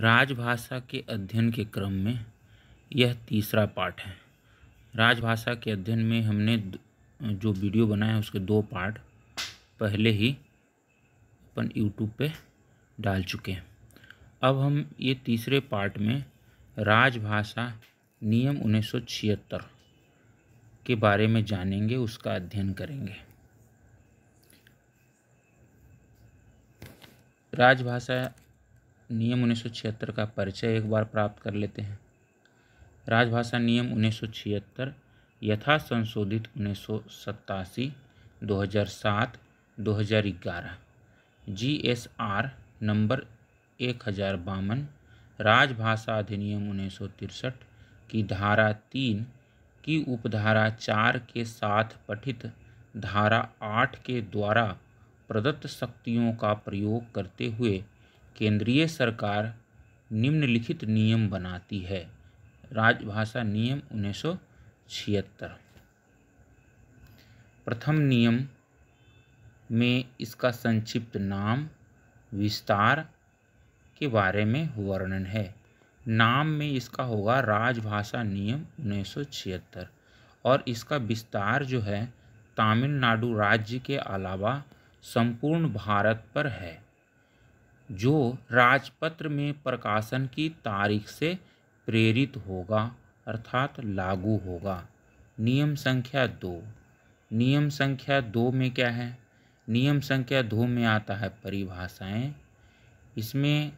राजभाषा के अध्ययन के क्रम में यह तीसरा पार्ट है राजभाषा के अध्ययन में हमने जो वीडियो बनाया है उसके दो पार्ट पहले ही अपन यूट्यूब पे डाल चुके हैं अब हम ये तीसरे पार्ट में राजभाषा नियम उन्नीस के बारे में जानेंगे उसका अध्ययन करेंगे राजभाषा नियम उन्नीस का परिचय एक बार प्राप्त कर लेते हैं राजभाषा नियम उन्नीस सौ यथा संशोधित उन्नीस सौ सत्तासी दो हज़ार सात दो हज़ार ग्यारह जी एस आर नंबर एक हज़ार बावन राजभाषा अधिनियम उन्नीस सौ तिरसठ की धारा तीन की उपधारा चार के साथ पठित धारा आठ के द्वारा प्रदत्त शक्तियों का प्रयोग करते हुए केंद्रीय सरकार निम्नलिखित नियम बनाती है राजभाषा नियम उन्नीस प्रथम नियम में इसका संक्षिप्त नाम विस्तार के बारे में वर्णन है नाम में इसका होगा राजभाषा नियम उन्नीस और इसका विस्तार जो है तमिलनाडु राज्य के अलावा संपूर्ण भारत पर है जो राजपत्र में प्रकाशन की तारीख से प्रेरित होगा अर्थात लागू होगा नियम संख्या दो नियम संख्या दो में क्या है नियम संख्या दो में आता है परिभाषाएं इसमें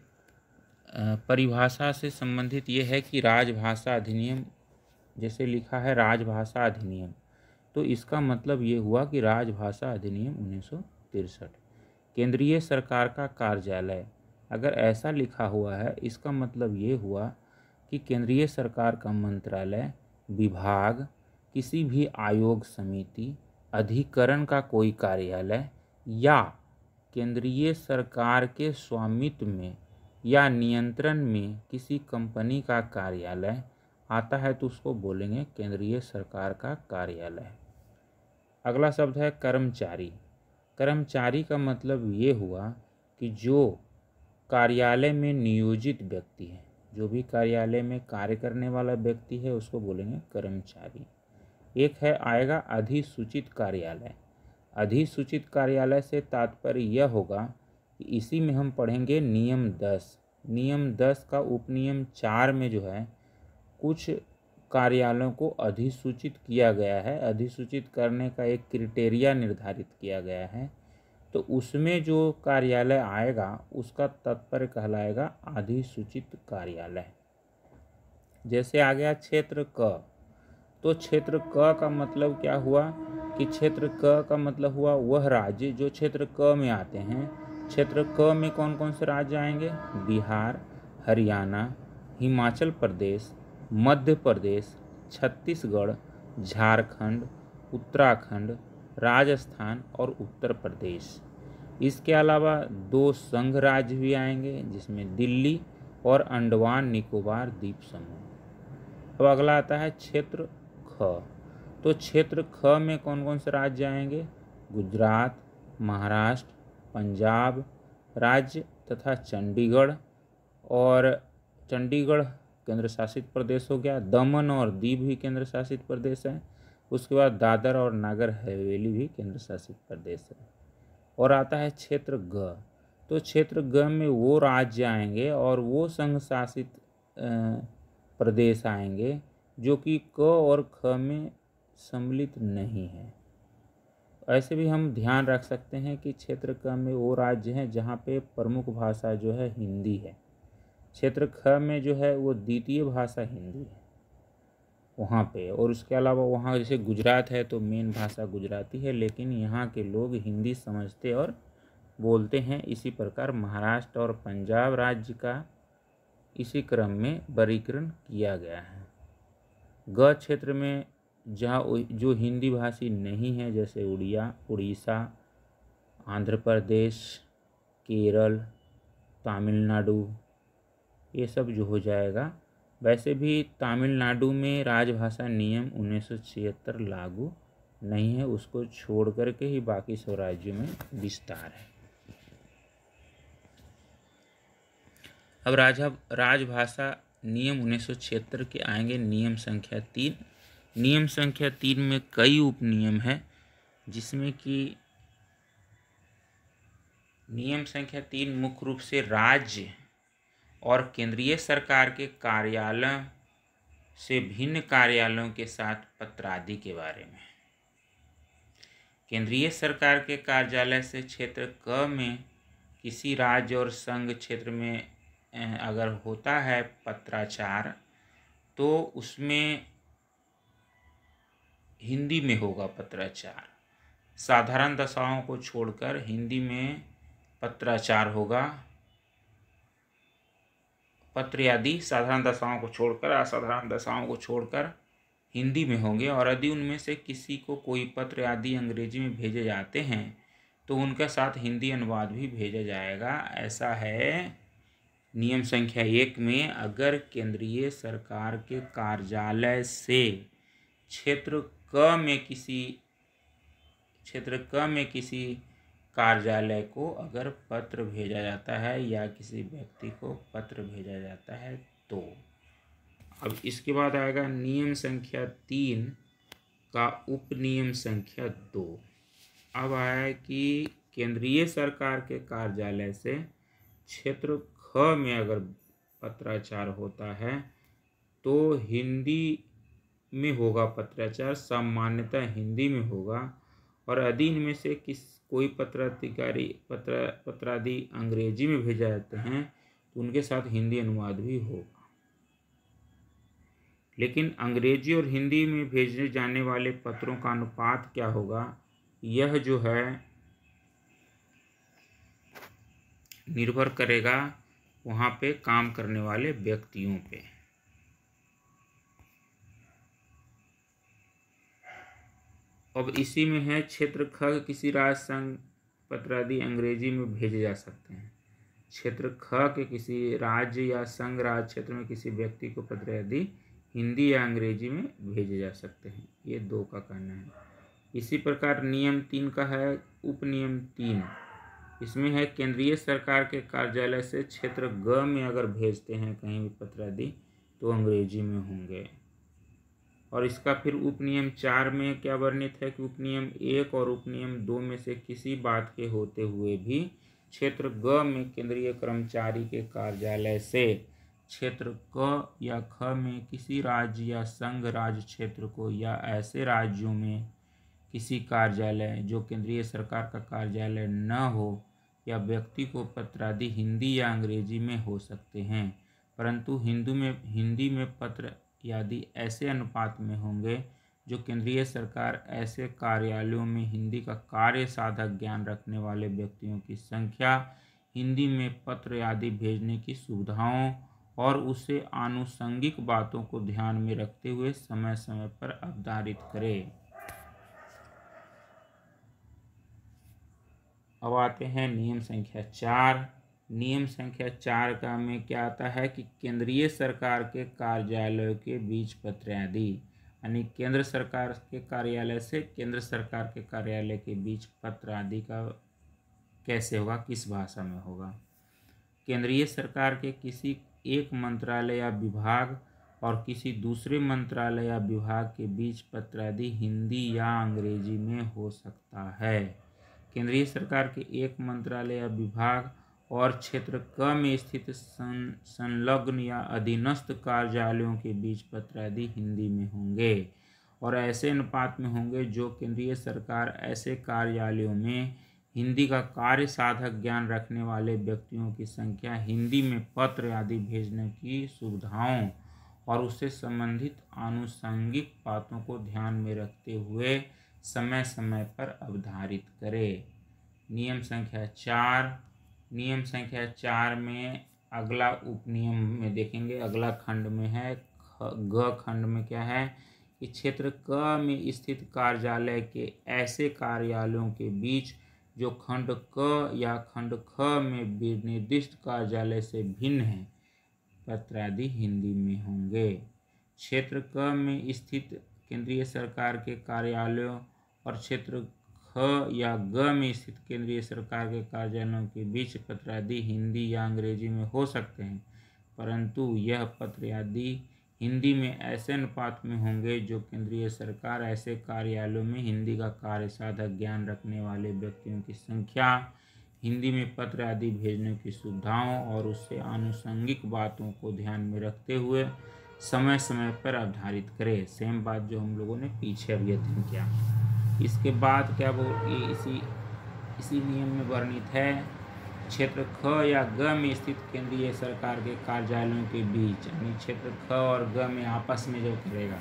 परिभाषा से संबंधित ये है कि राजभाषा अधिनियम जैसे लिखा है राजभाषा अधिनियम तो इसका मतलब ये हुआ कि राजभाषा अधिनियम उन्नीस सौ तिरसठ केंद्रीय सरकार का कार्यालय अगर ऐसा लिखा हुआ है इसका मतलब ये हुआ कि केंद्रीय सरकार का मंत्रालय विभाग किसी भी आयोग समिति अधिकरण का कोई कार्यालय या केंद्रीय सरकार के स्वामित्व में या नियंत्रण में किसी कंपनी का कार्यालय आता है तो उसको बोलेंगे केंद्रीय सरकार का कार्यालय अगला शब्द है कर्मचारी कर्मचारी का मतलब ये हुआ कि जो कार्यालय में नियोजित व्यक्ति है जो भी कार्यालय में कार्य करने वाला व्यक्ति है उसको बोलेंगे कर्मचारी एक है आएगा अधिसूचित कार्यालय अधिसूचित कार्यालय से तात्पर्य यह होगा कि इसी में हम पढ़ेंगे नियम दस नियम दस का उपनियम चार में जो है कुछ कार्यालयों को अधिसूचित किया गया है अधिसूचित करने का एक क्रिटेरिया निर्धारित किया गया है तो उसमें जो कार्यालय आएगा उसका तत्पर कहलाएगा अधिसूचित कार्यालय जैसे आ गया क्षेत्र क तो क्षेत्र क का मतलब क्या हुआ कि क्षेत्र क का मतलब हुआ वह राज्य जो क्षेत्र क में आते हैं क्षेत्र क में कौन कौन से राज्य आएंगे बिहार हरियाणा हिमाचल प्रदेश मध्य प्रदेश छत्तीसगढ़ झारखंड उत्तराखंड राजस्थान और उत्तर प्रदेश इसके अलावा दो संघ राज्य भी आएंगे जिसमें दिल्ली और अंडमान निकोबार द्वीप समूह अब अगला आता है क्षेत्र ख तो क्षेत्र ख में कौन कौन से राज्य आएंगे गुजरात महाराष्ट्र पंजाब राज्य तथा चंडीगढ़ और चंडीगढ़ केंद्र शासित प्रदेश हो गया दमन और दीव भी केंद्र शासित प्रदेश है उसके बाद दादर और नागर हवेली भी केंद्र शासित प्रदेश है और आता है क्षेत्र ग तो क्षेत्र ग में वो राज्य आएंगे और वो संघ शासित प्रदेश आएंगे जो कि क और ख में सम्मिलित नहीं है ऐसे भी हम ध्यान रख सकते हैं कि क्षेत्र क में वो राज्य हैं जहाँ पे प्रमुख भाषा जो है हिंदी है क्षेत्र ख में जो है वो द्वितीय भाषा हिंदी है वहाँ पे और उसके अलावा वहाँ जैसे गुजरात है तो मेन भाषा गुजराती है लेकिन यहाँ के लोग हिंदी समझते और बोलते हैं इसी प्रकार महाराष्ट्र और पंजाब राज्य का इसी क्रम में वर्गीकरण किया गया है ग क्षेत्र में जहाँ जो हिंदी भाषी नहीं है जैसे उड़िया उड़ीसा आंध्र प्रदेश केरल तमिलनाडु ये सब जो हो जाएगा वैसे भी तमिलनाडु में राजभाषा नियम उन्नीस लागू नहीं है उसको छोड़ करके ही बाकी सब राज्यों में विस्तार है अब राजा राजभाषा नियम उन्नीस के आएंगे नियम संख्या तीन नियम संख्या तीन में कई उपनियम है जिसमें कि नियम संख्या तीन मुख्य रूप से राज्य और केंद्रीय सरकार के कार्यालय से भिन्न कार्यालयों के साथ पत्रादि के बारे में केंद्रीय सरकार के कार्यालय से क्षेत्र क में किसी राज्य और संघ क्षेत्र में अगर होता है पत्राचार तो उसमें हिंदी में होगा पत्राचार साधारण दशाओं को छोड़कर हिंदी में पत्राचार होगा पत्र आदि साधारण दशाओं को छोड़कर असाधारण दशाओं को छोड़कर हिंदी में होंगे और यदि उनमें से किसी को कोई पत्र आदि अंग्रेजी में भेजे जाते हैं तो उनके साथ हिंदी अनुवाद भी भेजा जाएगा ऐसा है नियम संख्या एक में अगर केंद्रीय सरकार के कार्यालय से क्षेत्र क में किसी क्षेत्र क में किसी कार्यालय को अगर पत्र भेजा जाता है या किसी व्यक्ति को पत्र भेजा जाता है तो अब इसके बाद आएगा नियम संख्या तीन का उपनियम संख्या दो अब आया कि केंद्रीय सरकार के कार्यालय से क्षेत्र ख में अगर पत्राचार होता है तो हिंदी में होगा पत्राचार सामान्यतः हिंदी में होगा और अधीन में से किस कोई पत्राधिकारी पत्र पत्रादि अंग्रेजी में भेजा जाते हैं तो उनके साथ हिंदी अनुवाद भी होगा लेकिन अंग्रेजी और हिंदी में भेजे जाने वाले पत्रों का अनुपात क्या होगा यह जो है निर्भर करेगा वहाँ पे काम करने वाले व्यक्तियों पे अब इसी में है क्षेत्र ख किसी राज्य संघ पत्र आदि अंग्रेजी में भेजे जा सकते हैं क्षेत्र ख के किसी राज्य या संघ राज्य क्षेत्र में किसी व्यक्ति को पत्र आदि हिंदी या अंग्रेजी में भेजे जा सकते हैं ये दो का कहना है इसी प्रकार नियम तीन का है उपनियम तीन इसमें है केंद्रीय सरकार के कार्यालय से क्षेत्र ग में अगर भेजते हैं कहीं भी पत्र आदि तो अंग्रेजी में होंगे और इसका फिर उपनियम चार में क्या वर्णित है कि उपनियम एक और उपनियम दो में से किसी बात के होते हुए भी क्षेत्र ग में केंद्रीय कर्मचारी के कार्यालय से क्षेत्र क या ख में किसी राज्य या संघ राज्य क्षेत्र को या ऐसे राज्यों में किसी कार्यालय जो केंद्रीय सरकार का कार्यालय न हो या व्यक्ति को पत्र आदि हिंदी या अंग्रेजी में हो सकते हैं परंतु हिंदू में हिंदी में पत्र आदि ऐसे अनुपात में होंगे जो केंद्रीय सरकार ऐसे कार्यालयों में हिंदी का कार्य साधक ज्ञान रखने वाले व्यक्तियों की संख्या हिंदी में पत्र आदि भेजने की सुविधाओं और उसे आनुषंगिक बातों को ध्यान में रखते हुए समय समय पर अवधारित करें अब आते हैं नियम संख्या चार नियम संख्या चार का में क्या आता है कि केंद्रीय सरकार के कार्यालयों के बीच पत्र आदि यानी केंद्र सरकार के कार्यालय से केंद्र सरकार के कार्यालय के बीच पत्र आदि का कैसे होगा किस भाषा में होगा केंद्रीय सरकार के किसी एक मंत्रालय या विभाग और किसी दूसरे मंत्रालय या विभाग के बीच पत्र आदि हिंदी या अंग्रेजी में हो सकता है केंद्रीय सरकार के एक मंत्रालय या विभाग और क्षेत्र क में स्थित सं, संलग्न या अधीनस्थ कार्यालयों के बीच पत्र आदि हिंदी में होंगे और ऐसे अनुपात में होंगे जो केंद्रीय सरकार ऐसे कार्यालयों में हिंदी का कार्य साधक ज्ञान रखने वाले व्यक्तियों की संख्या हिंदी में पत्र आदि भेजने की सुविधाओं और उससे संबंधित आनुषंगिक बातों को ध्यान में रखते हुए समय समय पर अवधारित करे नियम संख्या चार नियम संख्या चार में अगला उपनियम में देखेंगे अगला खंड में है ग खंड में क्या है कि क्षेत्र क में स्थित कार्यालय के ऐसे कार्यालयों के बीच जो खंड क या खंड ख में निर्दिष्ट कार्यालय से भिन्न है पत्र आदि हिंदी में होंगे क्षेत्र क में स्थित केंद्रीय सरकार के कार्यालयों और क्षेत्र ख या ग में स्थित केंद्रीय सरकार के कार्यालयों के बीच पत्र आदि हिंदी या अंग्रेजी में हो सकते हैं परंतु यह पत्र आदि हिंदी में ऐसे अनुपात में होंगे जो केंद्रीय सरकार ऐसे कार्यालयों में हिंदी का कार्य साधक ज्ञान रखने वाले व्यक्तियों की संख्या हिंदी में पत्र आदि भेजने की सुविधाओं और उससे आनुषंगिक बातों को ध्यान में रखते हुए समय समय पर आधारित करें सेम बात जो हम लोगों ने पीछे अभी अध्ययन किया इसके बाद क्या बोल इसी इसी नियम में वर्णित है क्षेत्र ख या ग में स्थित केंद्रीय सरकार के कार्यालयों के बीच यानी क्षेत्र ख और ग में आपस में जो करेगा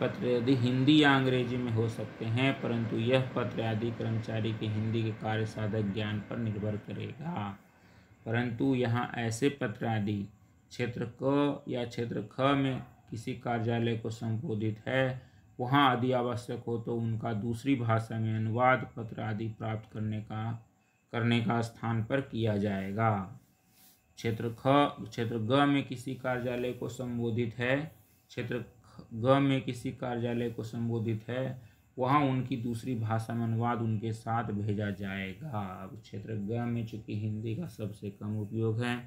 पत्र आदि हिंदी या अंग्रेजी में हो सकते हैं परंतु यह पत्र आदि कर्मचारी के हिंदी के कार्य साधक ज्ञान पर निर्भर करेगा परंतु यहाँ ऐसे पत्र आदि क्षेत्र क या क्षेत्र ख में किसी कार्यालय को संबोधित है वहाँ आदि आवश्यक हो तो उनका दूसरी भाषा में अनुवाद पत्र आदि प्राप्त करने का करने का स्थान पर किया जाएगा क्षेत्र ख क्षेत्र ग में किसी कार्यालय को संबोधित है क्षेत्र ग में किसी कार्यालय को संबोधित है वहाँ उनकी दूसरी भाषा में अनुवाद उनके साथ भेजा जाएगा अब क्षेत्र ग में चूँकि हिंदी का सबसे कम उपयोग है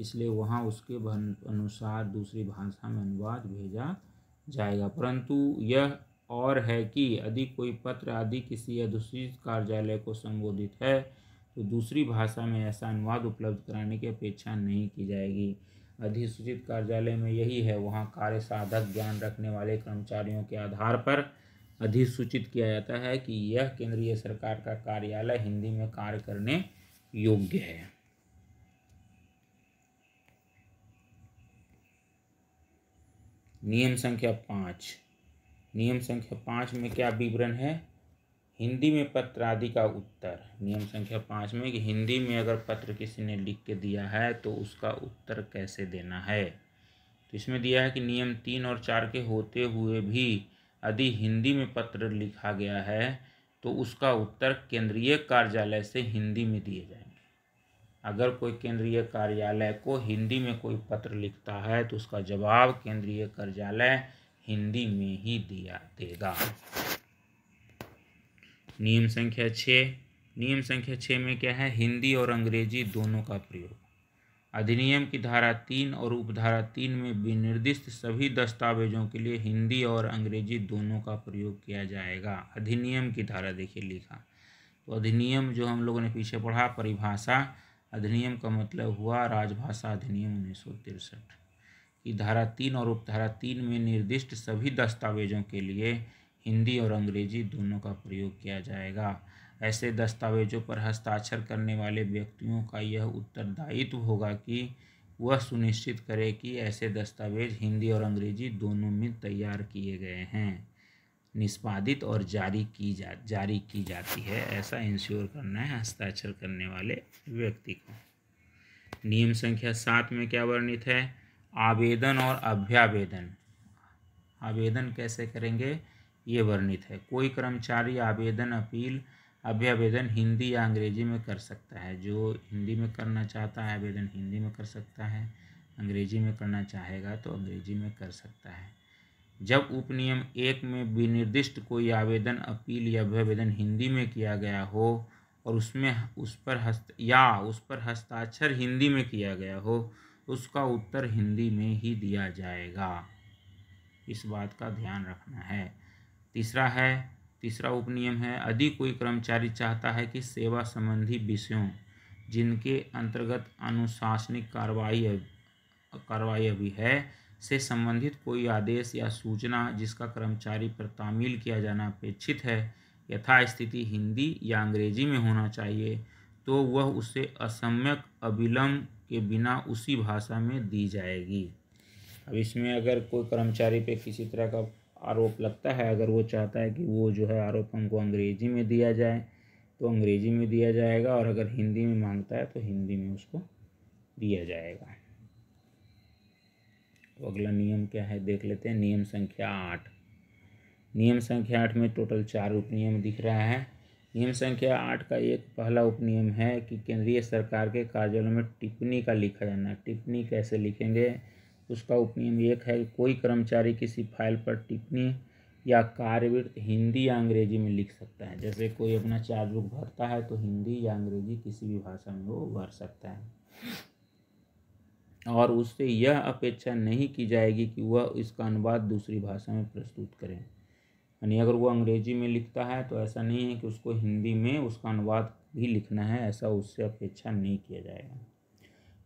इसलिए वहाँ उसके अनुसार दूसरी भाषा में अनुवाद भेजा जाएगा परंतु यह और है कि यदि कोई पत्र आदि किसी या दूसरी कार्यालय को संबोधित है तो दूसरी भाषा में ऐसा अनुवाद उपलब्ध कराने की अपेक्षा नहीं की जाएगी अधिसूचित कार्यालय में यही है वहाँ कार्य साधक ज्ञान रखने वाले कर्मचारियों के आधार पर अधिसूचित किया जाता है कि यह केंद्रीय सरकार का कार्यालय हिंदी में कार्य करने योग्य है नियम संख्या पाँच नियम संख्या पाँच में क्या विवरण है हिंदी में पत्र आदि का उत्तर नियम संख्या पाँच में कि हिंदी में अगर पत्र किसी ने लिख के दिया है तो उसका उत्तर कैसे देना है तो इसमें दिया है कि नियम तीन और चार के होते हुए भी यदि हिंदी में पत्र लिखा गया है तो उसका उत्तर केंद्रीय कार्यालय से हिंदी में दिए जाए अगर कोई केंद्रीय कार्यालय को हिंदी में कोई पत्र लिखता है तो उसका जवाब केंद्रीय कार्यालय हिंदी में ही दिया देगा नियम संख्या छः नियम संख्या छः में क्या है हिंदी और अंग्रेजी दोनों का प्रयोग अधिनियम की धारा तीन और उपधारा तीन में विनिर्दिष्ट सभी दस्तावेजों के लिए हिंदी और अंग्रेजी दोनों का प्रयोग किया जाएगा अधिनियम की धारा देखिए लिखा तो अधिनियम जो हम लोगों ने पीछे पढ़ा परिभाषा अधिनियम का मतलब हुआ राजभाषा अधिनियम उन्नीस सौ तिरसठ की धारा तीन और उपधारा तीन में निर्दिष्ट सभी दस्तावेजों के लिए हिंदी और अंग्रेजी दोनों का प्रयोग किया जाएगा ऐसे दस्तावेजों पर हस्ताक्षर करने वाले व्यक्तियों का यह उत्तरदायित्व होगा कि वह सुनिश्चित करे कि ऐसे दस्तावेज हिंदी और अंग्रेजी दोनों में तैयार किए गए हैं निष्पादित और जारी की जा जारी की जाती है ऐसा इंश्योर करना है हस्ताक्षर करने वाले व्यक्ति को नियम संख्या सात में क्या वर्णित है आवेदन और अभ्यावेदन आवेदन कैसे करेंगे ये वर्णित है कोई कर्मचारी आवेदन अपील अभ्यावेदन हिंदी या अंग्रेजी में कर सकता है जो हिंदी में करना चाहता है आवेदन हिंदी में कर सकता है अंग्रेजी में करना चाहेगा तो अंग्रेजी में कर सकता है जब उपनियम एक में विनिर्दिष्ट कोई आवेदन अपील या अभ्यावेदन हिंदी में किया गया हो और उसमें उस पर हस्त या उस पर हस्ताक्षर हिंदी में किया गया हो उसका उत्तर हिंदी में ही दिया जाएगा इस बात का ध्यान रखना है तीसरा है तीसरा उपनियम है यदि कोई कर्मचारी चाहता है कि सेवा संबंधी विषयों जिनके अंतर्गत अनुशासनिक कार्रवाई कार्रवाई अभी है से संबंधित कोई आदेश या सूचना जिसका कर्मचारी पर तामील किया जाना अपेक्षित है यथास्थिति हिंदी या अंग्रेजी में होना चाहिए तो वह उसे असम्यक अविलंब के बिना उसी भाषा में दी जाएगी अब इसमें अगर कोई कर्मचारी पे किसी तरह का आरोप लगता है अगर वो चाहता है कि वो जो है आरोप हमको अंग्रेजी में दिया जाए तो अंग्रेजी में दिया जाएगा और अगर हिंदी में मांगता है तो हिंदी में उसको दिया जाएगा तो अगला नियम क्या है देख लेते हैं नियम संख्या आठ नियम संख्या आठ में टोटल चार उपनियम दिख रहा है नियम संख्या आठ का एक पहला उपनियम है कि केंद्रीय सरकार के कार्यालयों में टिप्पणी का लिखा जाना टिप्पणी कैसे लिखेंगे उसका उपनियम एक है कोई कर्मचारी किसी फाइल पर टिप्पणी या कार्यवृत्त हिंदी या अंग्रेजी में लिख सकता है जैसे कोई अपना चार्ज बुक भरता है तो हिंदी या अंग्रेजी किसी भी भाषा में वो भर सकता है और उससे यह अपेक्षा नहीं की जाएगी कि वह इसका अनुवाद दूसरी भाषा में प्रस्तुत करें यानी अगर वो अंग्रेजी में लिखता है तो ऐसा नहीं है कि उसको हिंदी में उसका अनुवाद भी लिखना है ऐसा उससे अपेक्षा नहीं किया जाएगा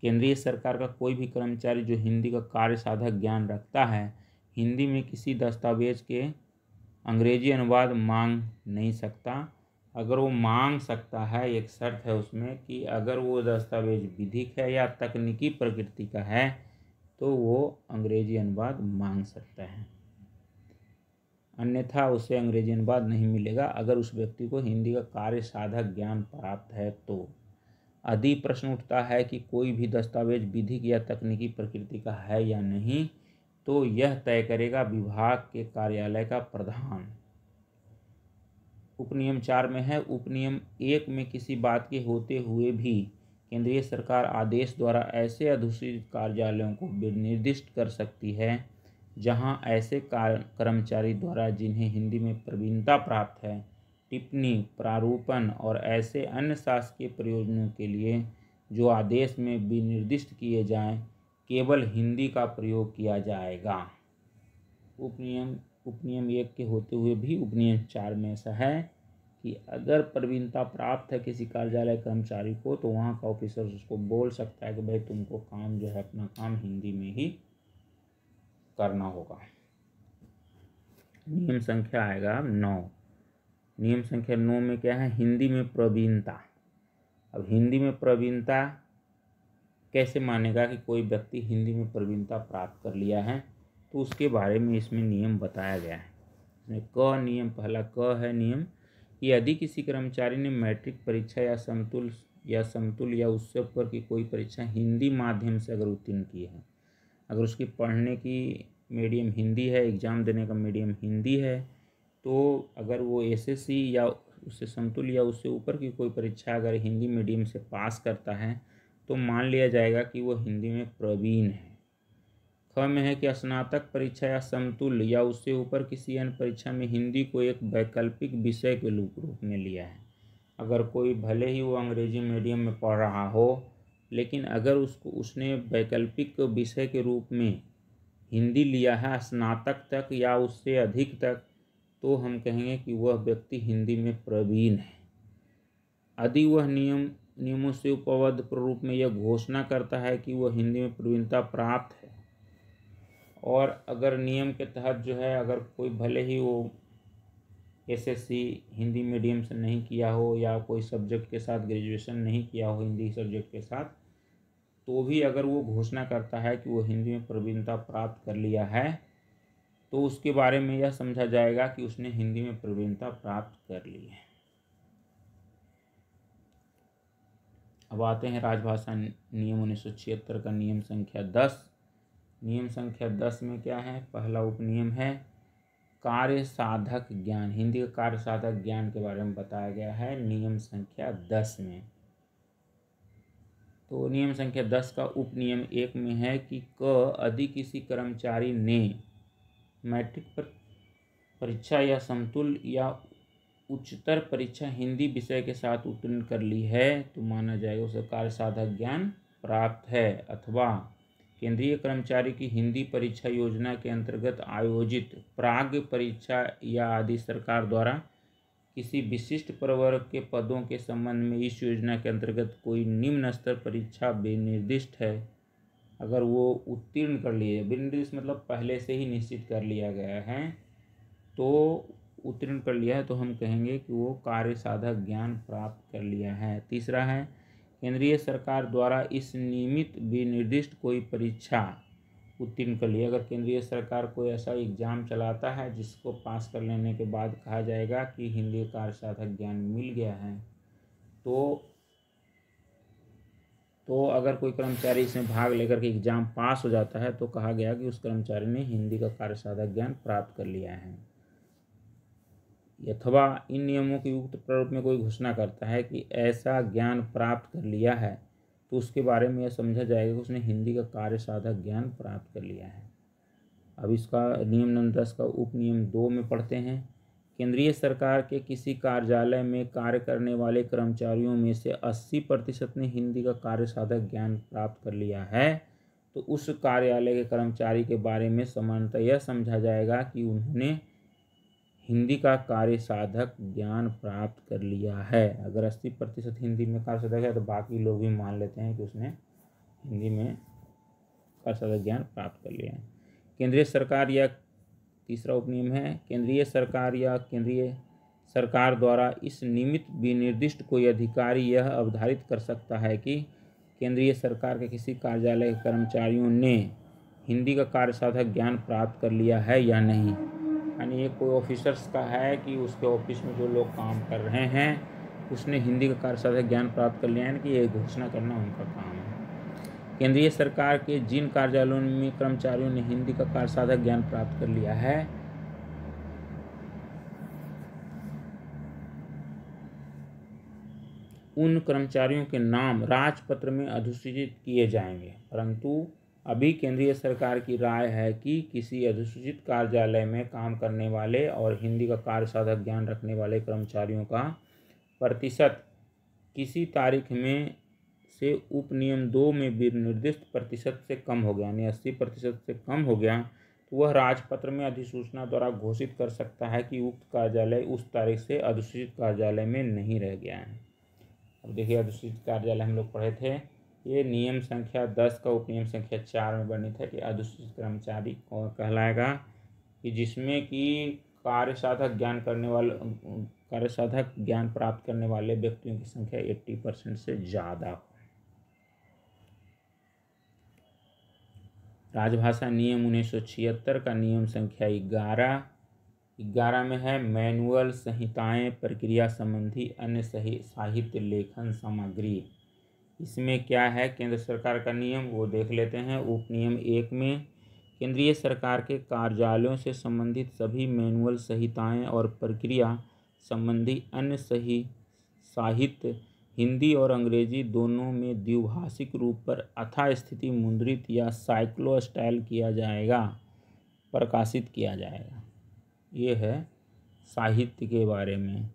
केंद्रीय सरकार का कोई भी कर्मचारी जो हिंदी का कार्य साधक ज्ञान रखता है हिंदी में किसी दस्तावेज के अंग्रेजी अनुवाद मांग नहीं सकता अगर वो मांग सकता है एक शर्त है उसमें कि अगर वो दस्तावेज विधिक है या तकनीकी प्रकृति का है तो वो अंग्रेजी अनुवाद मांग सकता है अन्यथा उसे अंग्रेजी अनुवाद नहीं मिलेगा अगर उस व्यक्ति को हिंदी का कार्य साधक ज्ञान प्राप्त है तो आदि प्रश्न उठता है कि कोई भी दस्तावेज विधिक या तकनीकी प्रकृति का है या नहीं तो यह तय करेगा विभाग के कार्यालय का प्रधान उपनियम चार में है उपनियम एक में किसी बात के होते हुए भी केंद्रीय सरकार आदेश द्वारा ऐसे अधूषित कार्यालयों को निर्दिष्ट कर सकती है जहां ऐसे कर्मचारी द्वारा जिन्हें हिंदी में प्रवीणता प्राप्त है टिप्पणी प्रारूपण और ऐसे अन्य शासकीय प्रयोजनों के लिए जो आदेश में विनिर्दिष्ट किए जाएं केवल हिंदी का प्रयोग किया जाएगा उपनियम उपनियम एक के होते हुए भी उपनियम चार में ऐसा है कि अगर प्रवीणता प्राप्त है किसी कार्यालय कर्मचारी को तो वहाँ का ऑफिसर उसको बोल सकता है कि भाई तुमको काम जो है अपना काम हिंदी में ही करना होगा नियम संख्या आएगा नौ नियम संख्या नौ में क्या है हिंदी में प्रवीणता अब हिंदी में प्रवीणता कैसे मानेगा कि कोई व्यक्ति हिंदी में प्रवीणता प्राप्त कर लिया है तो उसके बारे में इसमें नियम बताया गया है इसमें क नियम पहला क है नियम कि यदि किसी कर्मचारी ने मैट्रिक परीक्षा या समतुल या समतुल या उससे ऊपर की कोई परीक्षा हिंदी माध्यम से अगर उत्तीर्ण की है अगर उसकी पढ़ने की मीडियम हिंदी है एग्ज़ाम देने का मीडियम हिंदी है तो अगर वो एसएससी या उससे समतुल या उससे ऊपर की कोई परीक्षा अगर हिंदी मीडियम से पास करता है तो मान लिया जाएगा कि वो हिंदी में प्रवीण है ख में है कि स्नातक परीक्षा या समतुल्य या उससे ऊपर किसी अन्य परीक्षा में हिंदी को एक वैकल्पिक विषय के रूप में लिया है अगर कोई भले ही वो अंग्रेजी मीडियम में पढ़ रहा हो लेकिन अगर उसको उसने वैकल्पिक विषय के रूप में हिंदी लिया है स्नातक तक या उससे अधिक तक तो हम कहेंगे कि वह व्यक्ति हिंदी में प्रवीण है यदि वह नियम नियमों से उपबद्ध रूप में यह घोषणा करता है कि वह हिंदी में प्रवीणता प्राप्त है और अगर नियम के तहत जो है अगर कोई भले ही वो एसएससी हिंदी मीडियम से नहीं किया हो या कोई सब्जेक्ट के साथ ग्रेजुएशन नहीं किया हो हिंदी सब्जेक्ट के साथ तो भी अगर वो घोषणा करता है कि वो हिंदी में प्रवीणता प्राप्त कर लिया है तो उसके बारे में यह समझा जाएगा कि उसने हिंदी में प्रवीणता प्राप्त कर ली है अब आते हैं राजभाषा नियम उन्नीस का नियम संख्या दस नियम संख्या दस में क्या है पहला उपनियम है कार्य साधक ज्ञान हिंदी का कार्य साधक ज्ञान के बारे में बताया गया है नियम संख्या दस में तो नियम संख्या दस का उपनियम एक में है कि क यदि किसी कर्मचारी ने मैट्रिक पर परीक्षा या समतुल या उच्चतर परीक्षा हिंदी विषय के साथ उत्तीर्ण कर ली है तो माना जाएगा उसे कार्य साधक ज्ञान प्राप्त है अथवा केंद्रीय कर्मचारी की हिंदी परीक्षा योजना के अंतर्गत आयोजित प्राग परीक्षा या आदि सरकार द्वारा किसी विशिष्ट प्रवर्ग के पदों के संबंध में इस योजना के अंतर्गत कोई निम्न स्तर परीक्षा विनिर्दिष्ट है अगर वो उत्तीर्ण कर लिए विनिर्दिष्ट मतलब पहले से ही निश्चित कर लिया गया है तो उत्तीर्ण कर लिया है तो हम कहेंगे कि वो कार्य साधक ज्ञान प्राप्त कर लिया है तीसरा है केंद्रीय सरकार द्वारा इस नियमित विनिर्दिष्ट कोई परीक्षा उत्तीर्ण कर लिए अगर केंद्रीय सरकार कोई ऐसा एग्जाम चलाता है जिसको पास कर लेने के बाद कहा जाएगा कि हिंदी कार्य साधक ज्ञान मिल गया है तो तो अगर कोई कर्मचारी इसमें भाग लेकर के एग्ज़ाम पास हो जाता है तो कहा गया कि उस कर्मचारी ने हिंदी का कार्य साधक ज्ञान प्राप्त कर लिया है अथवा इन नियमों के युक्त प्रारूप में कोई घोषणा करता है कि ऐसा ज्ञान प्राप्त कर लिया है तो उसके बारे में यह समझा जाएगा कि उसने हिंदी का कार्य साधक ज्ञान प्राप्त कर लिया है अब इसका नियम नंबर दस का उप नियम दो में पढ़ते हैं केंद्रीय सरकार के किसी कार्यालय में कार्य करने वाले कर्मचारियों में से अस्सी प्रतिशत ने हिंदी का कार्य साधक ज्ञान प्राप्त कर लिया है तो उस कार्यालय के कर्मचारी के बारे में समानता यह समझा जाएगा कि उन्होंने हिंदी का कार्य साधक ज्ञान प्राप्त कर लिया है अगर अस्सी प्रतिशत हिंदी में कार्य साधक है तो बाकी लोग भी मान लेते हैं कि उसने हिंदी में कार्य साधक ज्ञान प्राप्त कर लिया है केंद्रीय सरकार या तीसरा उपनियम है केंद्रीय सरकार या केंद्रीय सरकार द्वारा इस नियमित विनिर्दिष्ट कोई अधिकारी यह अवधारित कर सकता है कि केंद्रीय सरकार के किसी कार्यालय के कर्मचारियों ने हिंदी का कार्य साधक ज्ञान प्राप्त कर लिया है या नहीं यानी ये कोई ऑफिसर्स का है कि उसके ऑफिस में जो लोग काम कर रहे हैं उसने हिंदी का कार्य साधक ज्ञान प्राप्त कर लिया है कि ये घोषणा करना उनका काम है केंद्रीय सरकार के जिन कार्यालयों में कर्मचारियों ने हिंदी का कार्य साधक ज्ञान प्राप्त कर लिया है उन कर्मचारियों के नाम राजपत्र में अधिसूचित किए जाएंगे परंतु अभी केंद्रीय सरकार की राय है कि किसी अधिसूचित कार्यालय में काम करने वाले और हिंदी का कार्य साधक ज्ञान रखने वाले कर्मचारियों का प्रतिशत किसी तारीख में से उपनियम दो में निर्दिष्ट प्रतिशत से कम हो गया यानी अस्सी प्रतिशत से कम हो गया तो वह राजपत्र में अधिसूचना द्वारा घोषित कर सकता है कि उक्त कार्यालय उस तारीख से अधिसूचित कार्यालय में नहीं रह गया है अब देखिए अधिसूचित कार्यालय हम लोग पढ़े थे ये नियम संख्या दस का उपनियम संख्या चार में वर्णित है कि अधिसूचित कर्मचारी और कहलाएगा कि जिसमें कि कार्य साधक ज्ञान करने वाले कार्य साधक ज्ञान प्राप्त करने वाले व्यक्तियों की संख्या एट्टी परसेंट से ज़्यादा हो राजभाषा नियम उन्नीस सौ छिहत्तर का नियम संख्या ग्यारह ग्यारह में है मैनुअल संहिताएं प्रक्रिया संबंधी अन्य सही साहित्य लेखन सामग्री इसमें क्या है केंद्र सरकार का नियम वो देख लेते हैं उप नियम एक में केंद्रीय सरकार के कार्यालयों से संबंधित सभी मैनुअल संहिताएं और प्रक्रिया संबंधी अन्य सही साहित्य हिंदी और अंग्रेजी दोनों में द्विभाषिक रूप पर अथा स्थिति मुद्रित या साइक्लो स्टाइल किया जाएगा प्रकाशित किया जाएगा ये है साहित्य के बारे में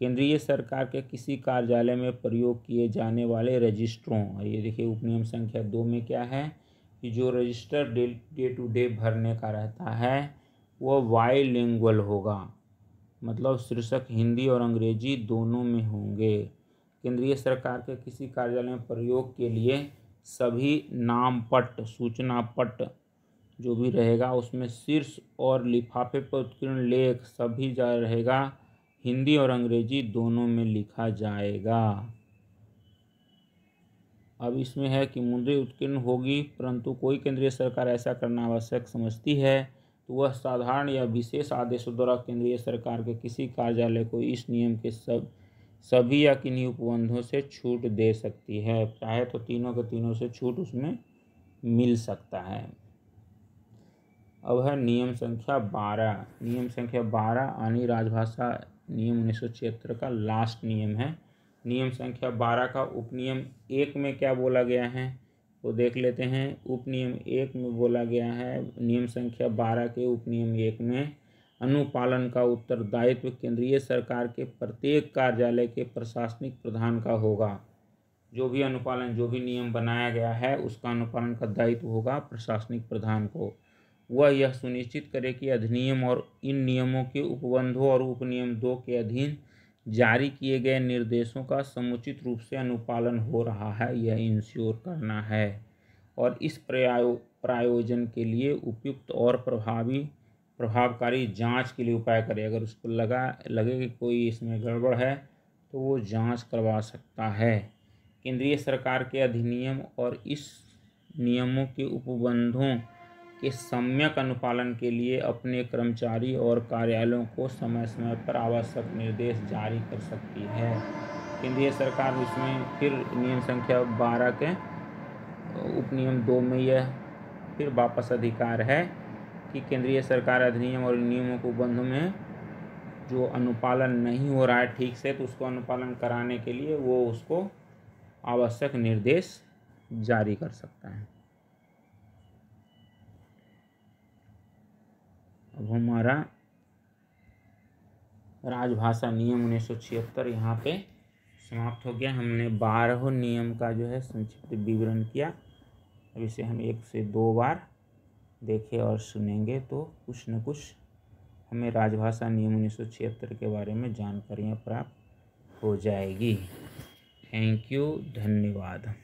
केंद्रीय सरकार के किसी कार्यालय में प्रयोग किए जाने वाले रजिस्टरों और ये देखिए उपनियम संख्या दो में क्या है कि जो register day day to day भरने का रहता है वह वाई होगा मतलब शीर्षक हिंदी और अंग्रेजी दोनों में होंगे केंद्रीय सरकार के किसी कार्यालय में प्रयोग के लिए सभी नाम पट सूचना पट जो भी रहेगा उसमें शीर्ष और लिफाफे पर उत्कीर्ण लेख सभी जा रहेगा हिंदी और अंग्रेजी दोनों में लिखा जाएगा अब इसमें है कि मुद्रित उत्कीर्ण होगी परंतु कोई केंद्रीय सरकार ऐसा करना आवश्यक समझती है तो वह साधारण या विशेष आदेशों द्वारा केंद्रीय सरकार के किसी कार्यालय को इस नियम के सब सभी या किन्हीं उपबंधों से छूट दे सकती है चाहे तो तीनों के तीनों से छूट उसमें मिल सकता है अब है नियम संख्या बारह नियम संख्या बारह आनी राजभाषा नियम उन्नीस का लास्ट नियम है नियम संख्या बारह का उपनियम एक में क्या बोला गया है वो देख लेते हैं उपनियम एक में बोला गया है नियम संख्या बारह के उपनियम एक में अनुपालन का उत्तरदायित्व केंद्रीय सरकार के प्रत्येक कार्यालय के प्रशासनिक प्रधान का होगा जो भी अनुपालन जो भी नियम बनाया गया है उसका अनुपालन का दायित्व होगा प्रशासनिक प्रधान को वह यह सुनिश्चित करे कि अधिनियम और इन नियमों के उपबंधों और उपनियम दो के अधीन जारी किए गए निर्देशों का समुचित रूप से अनुपालन हो रहा है यह इंश्योर करना है और इस प्रयो प्रायोजन के लिए उपयुक्त और प्रभावी प्रभावकारी जांच के लिए उपाय करे अगर उसको लगा लगे कि कोई इसमें गड़बड़ है तो वो जांच करवा सकता है केंद्रीय सरकार के अधिनियम और इस नियमों के उपबंधों के सम्यक अनुपालन के लिए अपने कर्मचारी और कार्यालयों को समय समय पर आवश्यक निर्देश जारी कर सकती है केंद्रीय सरकार इसमें फिर नियम संख्या बारह के उपनियम दो में यह फिर वापस अधिकार है कि केंद्रीय सरकार अधिनियम और नियमों को बंध में जो अनुपालन नहीं हो रहा है ठीक से तो उसको अनुपालन कराने के लिए वो उसको आवश्यक निर्देश जारी कर सकता है अब हमारा राजभाषा नियम उन्नीस सौ छिहत्तर यहाँ पे समाप्त हो गया हमने बारह नियम का जो है संक्षिप्त विवरण किया अब इसे हम एक से दो बार देखें और सुनेंगे तो कुछ न कुछ हमें राजभाषा नियम उन्नीस सौ छिहत्तर के बारे में जानकारियाँ प्राप्त हो जाएगी थैंक यू धन्यवाद